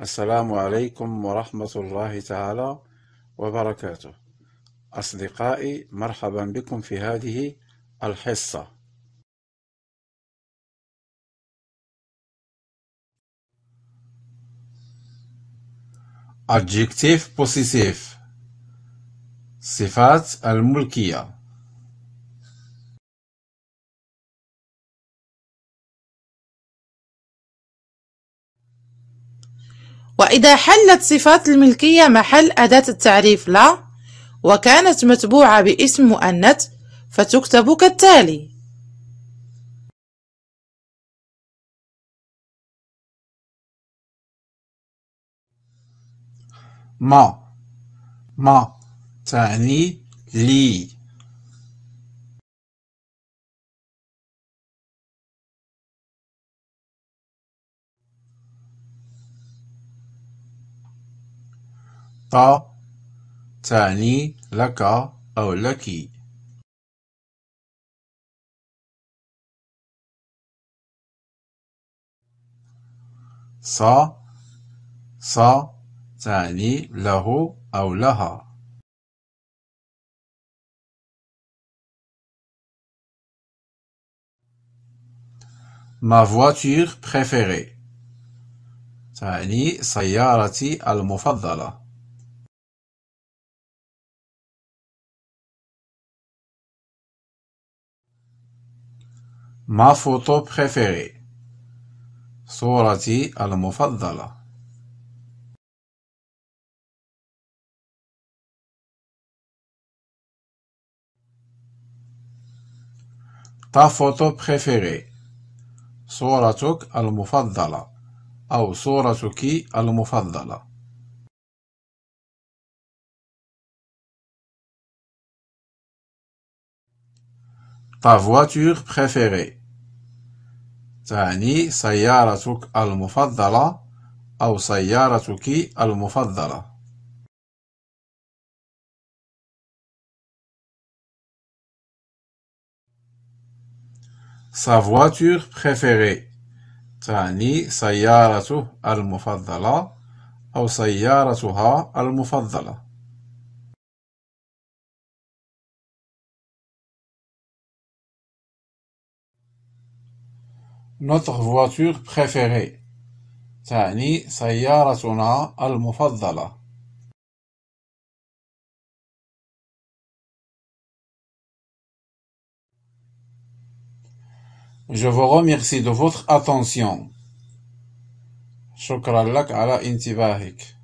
السلام عليكم ورحمة الله تعالى وبركاته أصدقائي مرحبا بكم في هذه الحصة Adjective possessive صفات الملكيه وإذا حلت صفات الملكية محل أداة التعريف لا وكانت متبوعة باسم مؤنث فتكتب كالتالي ما ما تعني لي تعني لك أو لكِ. ص ص تعني له أو لها. ما فواتير préférée. تعني سيارتي المفضلة. ما فوتو بريفيري صورتي المفضلة. تا فوتو préférée. صورتك المفضلة أو صورتك المفضلة. ta voiture préférée تعني سيارتك المفضلة أو سيارتك المفضلة sa voiture préférée تعني سيارته المفضلة أو سيارتها المفضلة notre voiture préférée تعني سيارتنا المفضلة. Je vous remercie de votre attention. شكرا لك على انتباهك.